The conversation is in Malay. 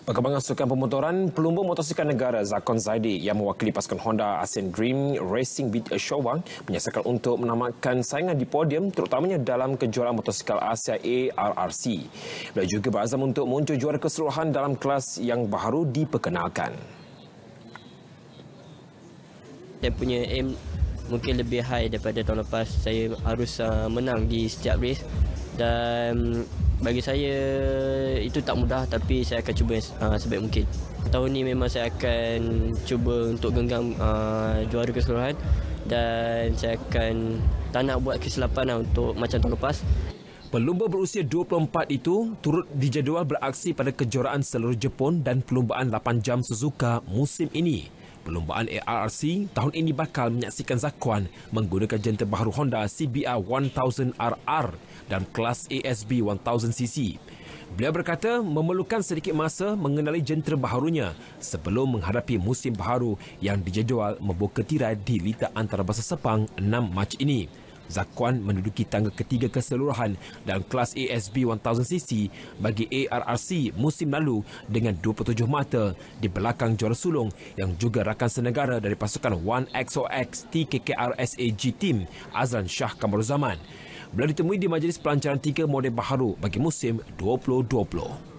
Perkembangan sukan pemotoran, pelumba motosikal negara Zakon Zaidi yang mewakili pasukan Honda Asin Dream Racing Beat eh, Showang menyesalkan untuk menamatkan saingan di podium terutamanya dalam kejuaraan motosikal Asia ARRC. Beliau juga berazam untuk muncul juara keseluruhan dalam kelas yang baru diperkenalkan. Saya punya aim mungkin lebih high daripada tahun lepas. Saya harus uh, menang di setiap race dan bagi saya itu tak mudah tapi saya akan cuba uh, sebaik mungkin. Tahun ni memang saya akan cuba untuk genggam uh, juara keseluruhan dan saya akan tak nak buat kesilapan lah untuk macam tahun lepas. Pelumba berusia 24 itu turut dijadual beraksi pada kejuaraan seluruh Jepun dan pelumbaan 8 jam Suzuka musim ini. Perlombaan ARRC tahun ini bakal menyaksikan Zakuan menggunakan jantan baru Honda CBR1000RR dan kelas ASB 1000cc. Beliau berkata memerlukan sedikit masa mengenali jentera baharunya sebelum menghadapi musim baharu yang dijadual membuka tirai di Lita Antarabangsa Sepang 6 Mac ini. Zakuan menduduki tangga ketiga keseluruhan dalam kelas ASB 1000cc bagi ARRC musim lalu dengan 27 mata di belakang juara sulung yang juga rakan senegara dari pasukan 1XOX TKKR SAG Team Azlan Shah Kamaruzaman. Beliau ditemui di majlis pelancaran tiga model baharu bagi musim 2020.